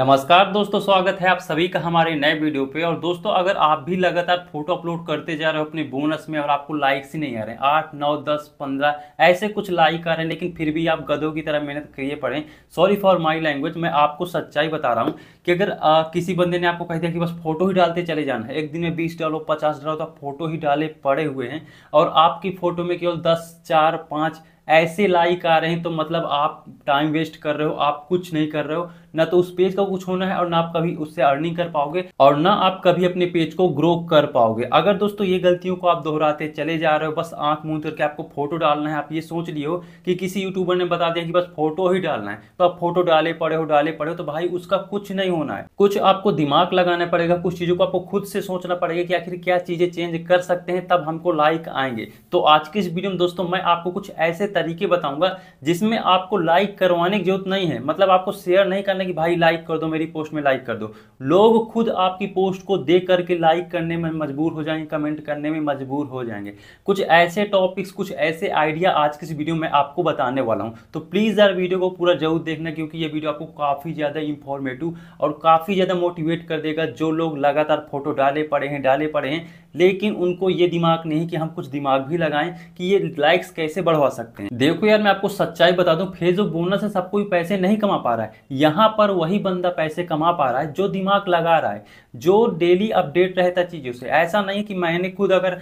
नमस्कार दोस्तों स्वागत है आप सभी का हमारे नए वीडियो पे और दोस्तों अगर आप भी लगातार फोटो अपलोड करते जा रहे हो अपने बोनस में और आपको लाइक्स ही नहीं आ रहे हैं आठ नौ दस पंद्रह ऐसे कुछ लाइक आ रहे हैं लेकिन फिर भी आप गधों की तरह मेहनत करिए पड़े सॉरी फॉर माई लैंग्वेज मैं आपको सच्चाई बता रहा हूँ कि अगर आ, किसी बंदे ने आपको कह दिया कि बस फोटो ही डालते चले जाना है एक दिन में बीस डालो पचास डालो तो आप फोटो ही डाले पड़े हुए हैं और आपकी फोटो में केवल दस चार पाँच ऐसे लाइक आ रहे हैं तो मतलब आप टाइम वेस्ट कर रहे हो आप कुछ नहीं कर रहे हो ना तो उस पेज का कुछ होना है और ना आप कभी उससे अर्निंग कर पाओगे और ना आप कभी अपने पेज को ग्रो कर पाओगे अगर दोस्तों ये गलतियों को आप दोहराते चले जा रहे हो बस आंख मूंद करके आपको फोटो डालना है आप ये सोच लियो कि किसी यूट्यूबर ने बता दिया कि बस फोटो ही डालना है तो आप फोटो डाले पड़े हो डाले पड़े हो तो भाई उसका कुछ नहीं होना है कुछ आपको दिमाग लगाना पड़ेगा कुछ चीज़ों को आपको खुद से सोचना पड़ेगा कि आखिर क्या चीज़ें चेंज कर सकते हैं तब हमको लाइक आएंगे तो आज की इस वीडियो में दोस्तों मैं आपको कुछ ऐसे तरीके बताऊंगा जिसमें आपको लाइक करवाने की जरूरत नहीं है मतलब आपको शेयर नहीं करना करना कि भाई लाइक कर दो मेरी पोस्ट में लाइक कर दो लोग खुद आपकी पोस्ट को देख करके लाइक करने में मजबूर हो जाएंगे कमेंट करने में मजबूर हो जाएंगे कुछ ऐसे टॉपिक्स कुछ ऐसे आइडिया आज की इस वीडियो में आपको बताने वाला हूँ तो प्लीज़ यार वीडियो को पूरा जरूर देखना क्योंकि ये वीडियो आपको काफ़ी ज़्यादा इंफॉर्मेटिव और काफ़ी ज़्यादा मोटिवेट कर देगा जो लोग लगातार फोटो डाले पड़े हैं डाले पड़े हैं लेकिन उनको ये दिमाग नहीं कि हम कुछ दिमाग भी लगाएं कि ये लाइक्स कैसे बढ़वा सकते हैं देखो यार मैं आपको सच्चाई बता दूं फेसबुक बोनस से सबको पैसे नहीं कमा पा रहा है यहाँ पर वही बंदा पैसे कमा पा रहा है जो दिमाग लगा रहा है जो डेली अपडेट रहता चीज़ों से ऐसा नहीं कि मैंने खुद अगर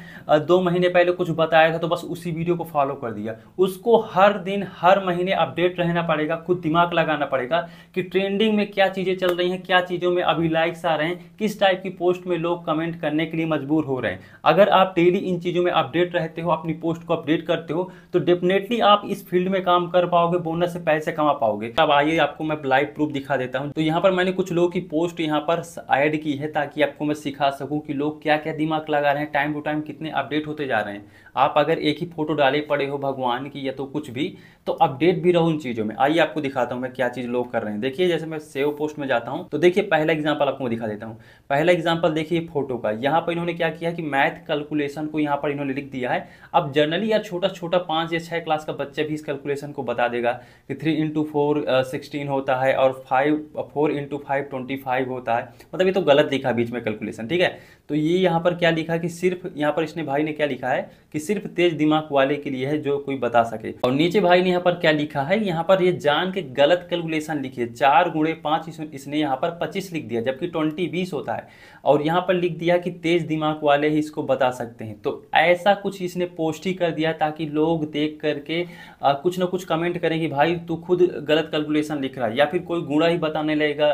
दो महीने पहले कुछ बताया था तो बस उसी वीडियो को फॉलो कर दिया उसको हर दिन हर महीने अपडेट रहना पड़ेगा खुद दिमाग लगाना पड़ेगा कि ट्रेंडिंग में क्या चीज़ें चल रही हैं क्या चीज़ों में अभी लाइक्स आ रहे हैं किस टाइप की पोस्ट में लोग कमेंट करने के लिए मजबूर हो रहे हैं अगर आप डेली इन चीज़ों में अपडेट रहते हो अपनी पोस्ट को अपडेट करते हो तो डेफिनेटली आप इस फील्ड में काम कर पाओगे बोनस से पैसे कमा पाओगे तब आइए आपको मैं लाइव प्रूफ दिखा देता हूँ तो यहाँ पर मैंने कुछ लोगों की पोस्ट यहाँ पर ऐड की है ताकि आपको मैं सिखा सकूँ कि लोग क्या क्या दिमाग लगा रहे हैं टाइम टू टाइम कितने अपडेट होते जा रहे हैं आप अगर एक ही फोटो डाले पड़े हो भगवान की या तो कुछ भी तो अपडेट भी रहो उन चीज़ों में आइए आपको दिखाता हूं मैं क्या चीज़ लोग कर रहे हैं देखिए जैसे मैं सेव पोस्ट में जाता हूँ तो देखिए पहला एग्जाम्पल आपको दिखा देता हूं पहला एग्जाम्पल देखिए फोटो का यहां पर इन्होंने क्या किया कि मैथ कैलकुलेशन को यहाँ पर इन्होंने लिख दिया है अब जनरली यार छोटा छोटा पांच या छह क्लास का बच्चा भी इस कैलकुलेशन को बता देगा कि थ्री इंटू फोर सिक्सटीन होता है और five four into five twenty five होता है मतलब ये तो गलत लिखा बीच में कैलकुलेशन ठीक है तो ये यहाँ पर क्या लिखा कि सिर्फ यहाँ पर इसने भाई ने क्या लिखा है कि सिर्फ तेज दिमाग वाले के लिए है जो कोई बता सके और नीचे भाई ने यहाँ पर क्या लिखा है यहाँ पर ये जान के गलत कैलकुलेशन लिखी है चार गुणे पाँच इसने यहाँ पर पच्चीस लिख दिया जबकि ट्वेंटी बीस होता है और यहाँ पर लिख दिया कि तेज दिमाग वाले ही इसको बता सकते हैं तो ऐसा कुछ इसने पोस्ट ही कर दिया ताकि लोग देख करके कुछ ना कुछ कमेंट करें कि भाई तू खुद गलत कैलकुलेशन लिख रहा है या फिर कोई गुणा ही बताने लगेगा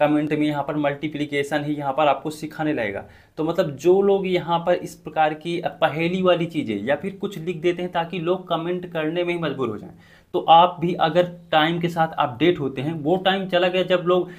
कमेंट में यहाँ पर मल्टीप्लीकेशन ही यहाँ पर आपको सिखाने लगेगा तो मतलब जो लोग यहाँ पर इस प्रकार की पहेली वाली चीज़ें या फिर कुछ लिख देते हैं ताकि लोग कमेंट करने में ही मजबूर हो जाएं तो आप भी अगर टाइम के साथ अपडेट होते हैं वो टाइम चला गया जब लोग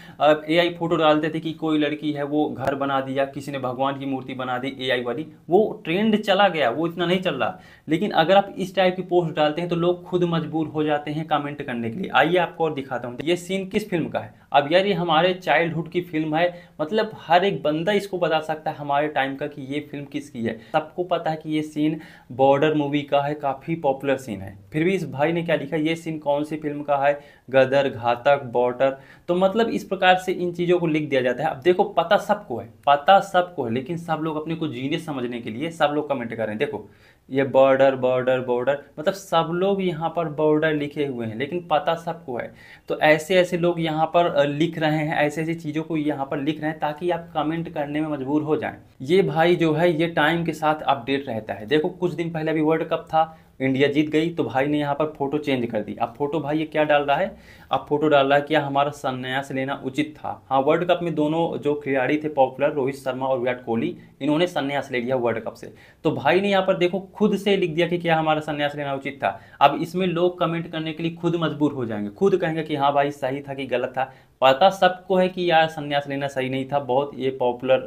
ए आई फोटो डालते थे कि कोई लड़की है वो घर बना दिया किसी ने भगवान की मूर्ति बना दी ए आई वाली वो ट्रेंड चला गया वो इतना नहीं चल रहा लेकिन अगर आप इस टाइप की पोस्ट डालते हैं तो लोग खुद मजबूर हो जाते हैं कमेंट करने के लिए आइए आपको और दिखाता हूँ ये सीन किस फिल्म का है अब यार ये हमारे चाइल्डहुड की फिल्म है मतलब हर एक बंदा इसको बता सकता है हमारे टाइम का कि ये फिल्म किसकी है सबको पता है कि ये सीन बॉर्डर मूवी का है काफ़ी पॉपुलर सीन है फिर भी इस भाई ने क्या लिखा है ये सीन कौन सी फिल्म का है गदर घातक बॉर्डर तो मतलब इस प्रकार से इन चीज़ों को लिख दिया जाता है अब देखो पता सबको है पता सबको है लेकिन सब लोग अपने को जीनियस समझने के लिए सब लोग कमेंट कर रहे हैं देखो ये बॉर्डर बॉर्डर बॉर्डर मतलब सब लोग यहाँ पर बॉर्डर लिखे हुए हैं लेकिन पता सबको है तो ऐसे ऐसे लोग यहाँ पर लिख रहे हैं ऐसे ऐसी चीज़ों को यहाँ पर लिख रहे हैं ताकि आप कमेंट करने में मजबूर हो जाएं ये भाई जो है ये टाइम के साथ अपडेट रहता है देखो कुछ दिन पहले अभी वर्ल्ड कप था इंडिया जीत गई तो भाई ने यहाँ पर फोटो चेंज कर दी अब फोटो भाई ये क्या डाल रहा है अब फोटो डाल रहा है क्या हमारा संन्यास लेना उचित था हाँ वर्ल्ड कप में दोनों जो खिलाड़ी थे पॉपुलर रोहित शर्मा और विराट कोहली इन्होंने संन्यास ले लिया वर्ल्ड कप से तो भाई ने यहाँ पर देखो खुद से लिख दिया कि क्या हमारा संन्यास लेना उचित था अब इसमें लोग कमेंट करने के लिए खुद मजबूर हो जाएंगे खुद कहेंगे कि हाँ भाई सही था कि गलत था पता सबको है कि यार संन्यास लेना सही नहीं था बहुत ये पॉपुलर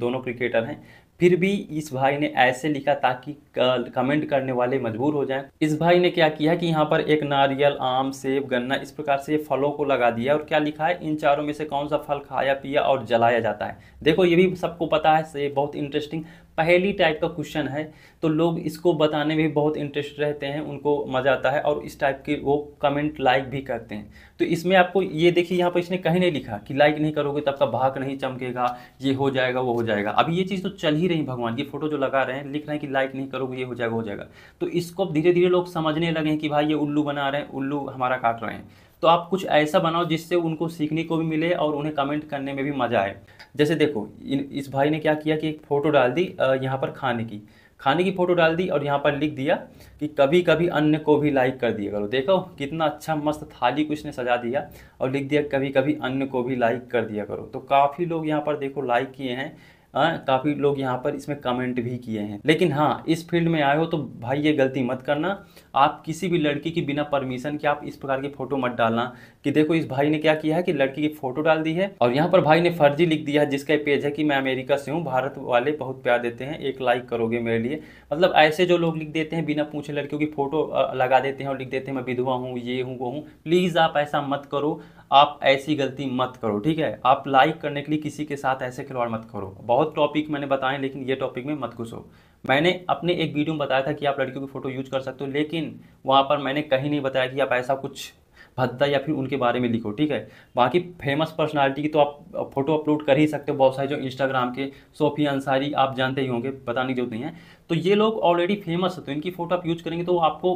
दोनों क्रिकेटर हैं फिर भी इस भाई ने ऐसे लिखा ताकि कमेंट करने वाले मजबूर हो जाएं इस भाई ने क्या किया कि यहाँ पर एक नारियल आम सेब गन्ना इस प्रकार से फलों को लगा दिया और क्या लिखा है इन चारों में से कौन सा फल खाया पिया और जलाया जाता है देखो ये भी सबको पता है सेब बहुत इंटरेस्टिंग पहली टाइप का क्वेश्चन है तो लोग इसको बताने में भी बहुत इंटरेस्ट रहते हैं उनको मज़ा आता है और इस टाइप के वो कमेंट लाइक भी करते हैं तो इसमें आपको ये देखिए यहाँ पर इसने कहीं नहीं लिखा कि लाइक नहीं करोगे तो आपका भाग नहीं चमकेगा ये हो जाएगा वो हो जाएगा अभी ये चीज़ तो चल ही रही भगवान ये फोटो जो लगा रहे हैं लिख रहे हैं कि लाइक नहीं करोगे ये हो जाएगा हो जाएगा तो इसको धीरे धीरे लोग समझने लगे हैं कि भाई ये उल्लू बना रहे हैं उल्लू हमारा काट रहे हैं तो आप कुछ ऐसा बनाओ जिससे उनको सीखने को भी मिले और उन्हें कमेंट करने में भी मज़ा आए जैसे देखो इस भाई ने क्या किया कि एक फ़ोटो डाल दी यहाँ पर खाने की खाने की फ़ोटो डाल दी और यहाँ पर लिख दिया कि कभी कभी अन्य को भी लाइक कर दिया करो देखो कितना अच्छा मस्त थाली को इसने सजा दिया और लिख दिया कभी कभी अन्य को भी लाइक कर दिया करो तो काफ़ी लोग यहाँ पर देखो लाइक किए हैं हाँ, काफ़ी लोग यहाँ पर इसमें कमेंट भी किए हैं लेकिन हाँ इस फील्ड में आए हो तो भाई ये गलती मत करना आप किसी भी लड़की की बिना परमिशन के आप इस प्रकार की फ़ोटो मत डालना कि देखो इस भाई ने क्या किया है कि लड़की की फ़ोटो डाल दी है और यहाँ पर भाई ने फर्जी लिख दिया है जिसका पेज है कि मैं अमेरिका से हूँ भारत वाले बहुत प्यार देते हैं एक लाइक करोगे मेरे लिए मतलब ऐसे जो लोग लिख देते हैं बिना पूछे लड़कियों की फ़ोटो लगा देते हैं और लिख देते हैं मैं विधवा हूँ ये हूँ वो हूँ प्लीज़ आप ऐसा मत करो आप ऐसी गलती मत करो ठीक है आप लाइक करने के लिए किसी के साथ ऐसे खिलवाड़ मत करो बहुत टॉपिक मैंने बताए लेकिन ये टॉपिक में मत घुसो मैंने अपने एक वीडियो में बताया था कि आप लड़कियों की फ़ोटो यूज कर सकते हो लेकिन वहाँ पर मैंने कहीं नहीं बताया कि आप ऐसा कुछ भद्दा या फिर उनके बारे में लिखो ठीक है बाकी फेमस पर्सनालिटी की तो आप फोटो अपलोड कर ही सकते हो बहुत सारे जो इंस्टाग्राम के सोफी अंसारी आप जानते ही होंगे बताने की जरूरत नहीं है तो ये लोग ऑलरेडी फेमस है तो इनकी फ़ोटो आप यूज करेंगे तो आपको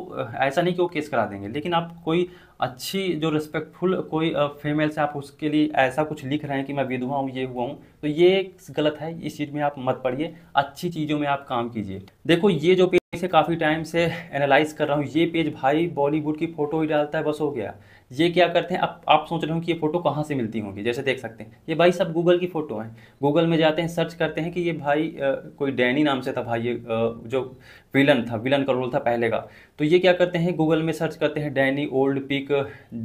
ऐसा नहीं कि वो केस करा देंगे लेकिन आप कोई अच्छी जो रिस्पेक्टफुल कोई फीमेल से आप उसके लिए ऐसा कुछ लिख रहे हैं कि मैं विधवा हूँ ये हुआ हूँ तो ये गलत है इस चीज़ में आप मत पढ़िए अच्छी चीज़ों में आप काम कीजिए देखो ये जो पेज से काफ़ी टाइम से एनालाइज कर रहा हूँ ये पेज भाई बॉलीवुड की फ़ोटो ही डालता है बस हो गया ये क्या करते हैं अब आप, आप सोच रहे हो कि ये फ़ोटो कहाँ से मिलती होंगी जैसे देख सकते हैं ये भाई सब गूगल की फ़ोटो हैं गूगल में जाते हैं सर्च करते हैं कि ये भाई आ, कोई डैनी नाम से था भाई ये आ, जो विलन था विलन का रोल था पहले का तो ये क्या करते हैं गूगल में सर्च करते हैं Danny old pic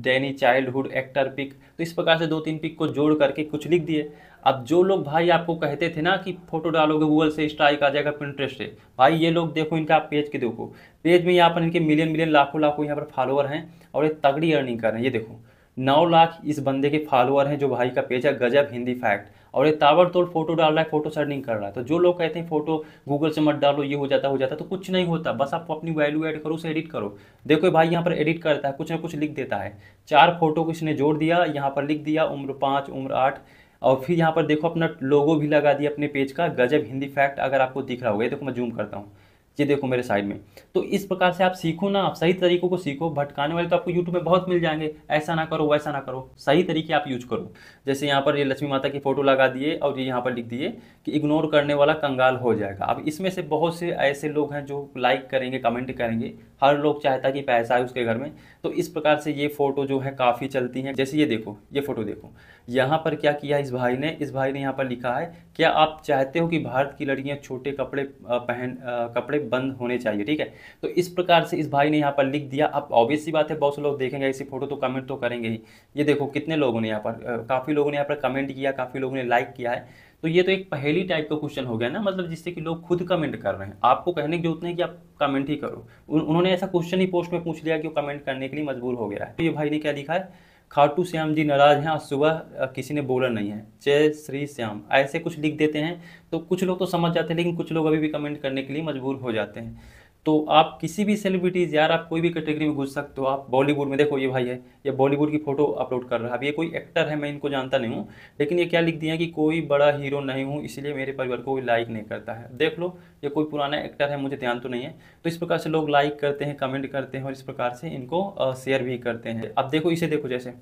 Danny childhood actor pic तो इस प्रकार से दो तीन पिक को जोड़ करके कुछ लिख दिए अब जो लोग भाई आपको कहते थे ना कि फोटो डालोगे गूगल से स्ट्राइक आ जाएगा प्रिंटरेस्ट से भाई ये लोग देखो इनका आप पेज के देखो पेज में यहाँ पर इनके मिलियन मिलियन लाखों लाखों यहाँ पर फॉलोअर हैं और ये तगड़ी अर्निंग कर रहे हैं ये देखो नौ लाख इस बंदे के फॉलोअर हैं जो भाई का पेज है गजब हिंदी फैक्ट और ये ताबड़तोड़ फोटो डाल रहा है फोटो सर्निंग कर रहा है तो जो लोग कहते हैं फोटो गूगल से मत डालो ये हो जाता हो जाता तो कुछ नहीं होता बस आप अपनी वैल्यू ऐड करो उसे एडिट करो देखो भाई यहाँ पर एडिट करता है कुछ ना कुछ लिख देता है चार फोटो को इसने जोड़ दिया यहाँ पर लिख दिया उम्र पाँच उम्र आठ और फिर यहाँ पर देखो अपना लोगो भी लगा दिया अपने पेज का गजब हिंदी फैक्ट अगर आपको दिख रहा होगा ये देखो मैं जूम करता हूँ ये देखो मेरे साइड में तो इस प्रकार से आप सीखो ना आप सही तरीकों को सीखो भटकाने वाले तो आपको यूट्यूब में बहुत मिल जाएंगे ऐसा ना करो वैसा ना करो सही तरीके आप यूज करो जैसे यहाँ पर ये लक्ष्मी माता की फोटो लगा दिए और ये यहाँ पर लिख दिए कि इग्नोर करने वाला कंगाल हो जाएगा अब इसमें से बहुत से ऐसे लोग हैं जो लाइक करेंगे कमेंट करेंगे हर लोग चाहता है कि पैसा आए उसके घर में तो इस प्रकार से ये फ़ोटो जो है काफ़ी चलती हैं जैसे ये देखो ये फ़ोटो देखो यहाँ पर क्या किया इस भाई ने इस भाई ने यहाँ पर लिखा है क्या आप चाहते हो कि भारत की लड़कियाँ छोटे कपड़े पहन कपड़े बंद होने चाहिए ठीक है तो इस प्रकार से इस भाई ने यहाँ पर लिख दिया अब ऑब्वियस सी बात है बहुत से लोग देखेंगे ऐसी फ़ोटो तो कमेंट तो करेंगे ही ये देखो कितने लोगों ने यहाँ पर काफ़ी लोगों ने यहाँ पर कमेंट किया काफ़ी लोगों ने लाइक किया है तो ये तो एक पहली टाइप का क्वेश्चन हो गया ना मतलब जिससे कि लोग खुद कमेंट कर रहे हैं आपको कहने की जरूरत नहीं कि आप कमेंट ही करो उन्होंने ऐसा क्वेश्चन ही पोस्ट में पूछ लिया कि वो कमेंट करने के लिए मजबूर हो गया है तो ये भाई ने क्या लिखा है खाटू श्याम जी नाराज हैं आज सुबह किसी ने बोला नहीं है जय श्री श्याम ऐसे कुछ लिख देते हैं तो कुछ लोग तो समझ जाते हैं लेकिन कुछ लोग अभी भी कमेंट करने के लिए मजबूर हो जाते हैं तो आप किसी भी सेलिब्रिटीज़ यार आप कोई भी कैटेगरी में घुस सकते हो आप बॉलीवुड में देखो ये भाई है ये बॉलीवुड की फ़ोटो अपलोड कर रहा है अब ये कोई एक्टर है मैं इनको जानता नहीं हूँ लेकिन ये क्या लिख दिया कि कोई बड़ा हीरो नहीं हूँ इसलिए मेरे परिवार को कोई लाइक नहीं करता है देख लो ये कोई पुराना एक्टर है मुझे ध्यान तो नहीं है तो इस प्रकार से लोग लाइक करते हैं कमेंट करते हैं और इस प्रकार से इनको शेयर भी करते हैं अब देखो इसे देखो जैसे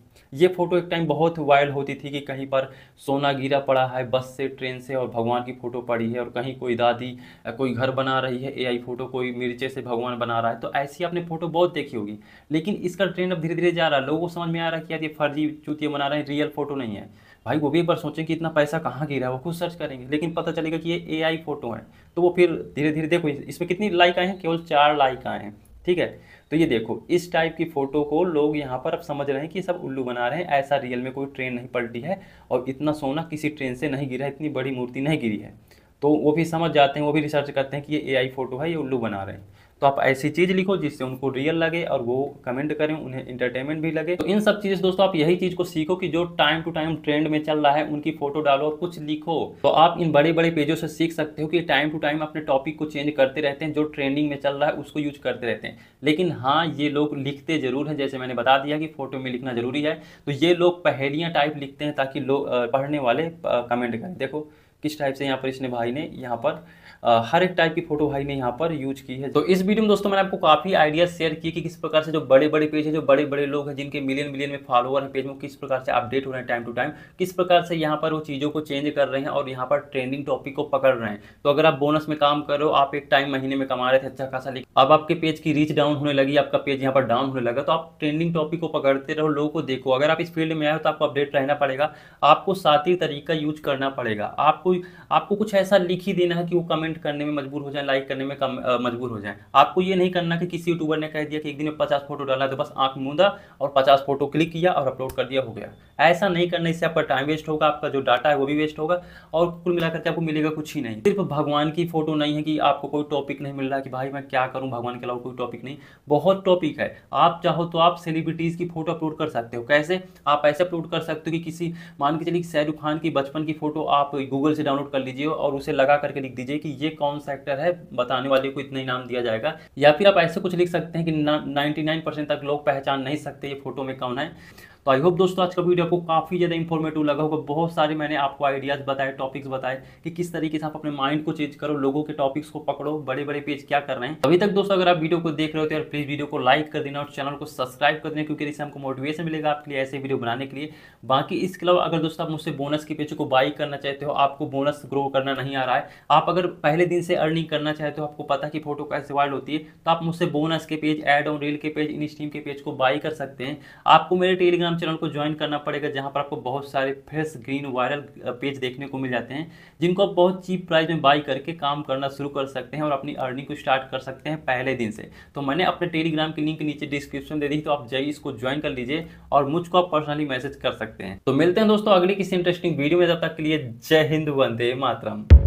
ये फोटो एक टाइम बहुत वायरल होती थी कि कहीं पर सोना गिरा पड़ा है बस से ट्रेन से और भगवान की फ़ोटो पड़ी है और कहीं कोई दादी कोई घर बना रही है ए फ़ोटो कोई गिरचे से भगवान बना रहा है तो ऐसी आपने फोटो बहुत देखी होगी लेकिन इसका ट्रेंड अब धीरे धीरे जा रहा है लोगों को समझ में आ रहा है कि यार ये फर्जी चूतिया बना रहे हैं रियल फोटो नहीं है भाई वो भी एक बार सोचें कि इतना पैसा कहाँ गिरा है वो खुद सर्च करेंगे लेकिन पता चलेगा कि ये ए फोटो है तो वो फिर धीरे धीरे देखो इसमें कितनी लाइक आए हैं केवल चार लाइक आए हैं ठीक है तो ये देखो इस टाइप की फ़ोटो को लोग यहाँ पर अब समझ रहे हैं कि सब उल्लू बना रहे हैं ऐसा रियल में कोई ट्रेन नहीं पलटी है और इतना सोना किसी ट्रेन से नहीं गिरा इतनी बड़ी मूर्ति नहीं गिरी है तो वो भी समझ जाते हैं वो भी रिसर्च करते हैं कि ये एआई फ़ोटो है ये उल्लू बना रहे हैं तो आप ऐसी चीज़ लिखो जिससे उनको रियल लगे और वो कमेंट करें उन्हें इंटरटेनमेंट भी लगे तो इन सब चीज़ दोस्तों आप यही चीज़ को सीखो कि जो टाइम टू टाइम ट्रेंड में चल रहा है उनकी फोटो डालो और कुछ लिखो तो आप इन बड़े बड़े पेजों से सीख सकते हो कि टाइम टू टाइम अपने टॉपिक को चेंज करते रहते हैं जो ट्रेंडिंग में चल रहा है उसको यूज करते रहते हैं लेकिन हाँ ये लोग लिखते जरूर हैं जैसे मैंने बता दिया कि फोटो में लिखना जरूरी है तो ये लोग पहेलियाँ टाइप लिखते हैं ताकि लोग पढ़ने वाले कमेंट करें देखो किस टाइप से यहाँ पर इसने भाई ने यहाँ पर हर एक टाइप की फोटो भाई ने यहाँ पर यूज की है तो इस वीडियो में दोस्तों मैंने आपको काफ़ी आइडिया शेयर किए कि किस प्रकार से जो बड़े बड़े पेज है जो बड़े बड़े लोग हैं जिनके मिलियन मिलियन में फॉलोअर हैं पेज में किस प्रकार से अपडेट हो रहे हैं टाइम टू टाइम किस प्रकार से यहाँ पर वो चीज़ों को चेंज कर रहे हैं और यहाँ पर ट्रेंडिंग टॉपिक को पकड़ रहे हैं तो अगर आप बोनस में काम करो आप एक टाइम महीने में कमा रहे थे अच्छा खासा लेकिन अब आपके पेज की रीच डाउन होने लगी आपका पेज यहाँ पर डाउन होने लगा तो आप ट्रेंडिंग टॉपिक को पकड़ते रहो लोगों को देखो अगर आप इस फील्ड में आए हो तो आपको अपडेट रहना पड़ेगा आपको ही तरीका यूज करना पड़ेगा आपको आपको कुछ ऐसा लिख ही देना है कि वो कमेंट कमेंट करने में मजबूर हो जाए लाइक करने में कम मजबूर हो जाए आपको ये नहीं करना कि किसी यूट्यूबर ने कह दिया कि एक दिन में पचास फोटो डाला तो बस आंख मूंदा और पचास फोटो क्लिक किया और अपलोड कर दिया हो गया ऐसा नहीं करना इससे आपका टाइम वेस्ट होगा आपका जो डाटा है वो भी वेस्ट होगा और कुल मिलाकर के आपको मिलेगा कुछ ही नहीं सिर्फ भगवान की फोटो नहीं है कि आपको कोई टॉपिक नहीं मिल रहा कि भाई मैं क्या करूँ भगवान के अलावा कोई टॉपिक नहीं बहुत टॉपिक है आप चाहो तो आप सेलिब्रिटीज़ की फोटो अपलोड कर सकते हो कैसे आप ऐसे अपलोड कर सकते हो कि किसी मान के चलिए शाहरुख खान की बचपन की फोटो आप गूगल से डाउनलोड कर लीजिए और उसे लगा करके लिख दीजिए कि ये कौन सा एक्टर है बताने वाले को इतना ही नाम दिया जाएगा या फिर आप ऐसे कुछ लिख सकते हैं कि नाइनटी नाइन परसेंट तक लोग पहचान नहीं सकते ये फोटो में कौन है तो आई होप दोस्तों आज का वीडियो आपको काफ़ी ज़्यादा इंफॉर्मेटिव लगा होगा बहुत सारे मैंने आपको आइडियाज़ बताए टॉपिक्स बताए कि किस तरीके से आप अपने माइंड को चेंज करो लोगों के टॉपिक्स को पकड़ो बड़े बड़े पेज क्या कर रहे हैं अभी तक दोस्तों अगर आप वीडियो को देख रहे हो तो यार प्लीज़ वीडियो को लाइक कर देना और चैनल को सब्सक्राइब कर देना क्योंकि इससे हमको मोटिवेशन मिलेगा आपके लिए ऐसे वीडियो बनाने के लिए बाकी इसके अलावा अगर दोस्तों आप मुझसे बोनस के पेज को बाई करना चाहते हो आपको बोनस ग्रो करना नहीं आ रहा है आप अगर पहले दिन से अर्निंग करना चाहते हो तो आपको पता कि फोटो कैसे वायरल होती है तो आप मुझसे बोनस के पेज एड ऑन रील के पेज इन के पेज को बाई कर सकते हैं आपको मेरे टेलीग्राम चैनल को ज्वाइन करना पड़ेगा जहाँ पर आपको बहुत सारे फ्रेश ग्रीन वायरल पेज देखने को मिल जाते हैं जिनको आप बहुत चीप प्राइस में बाई करके काम करना शुरू कर सकते हैं और अपनी अर्निंग को स्टार्ट कर सकते हैं पहले दिन से तो मैंने अपने टेलीग्राम के लिंक नीचे डिस्क्रिप्शन दे दी तो आप जाइए इसको ज्वाइन कर लीजिए और मुझको आप पर्सनली मैसेज कर सकते हैं तो मिलते हैं दोस्तों अगली किसी इंटरेस्टिंग वीडियो में जब तक के लिए जय हिंद वंदे मातरम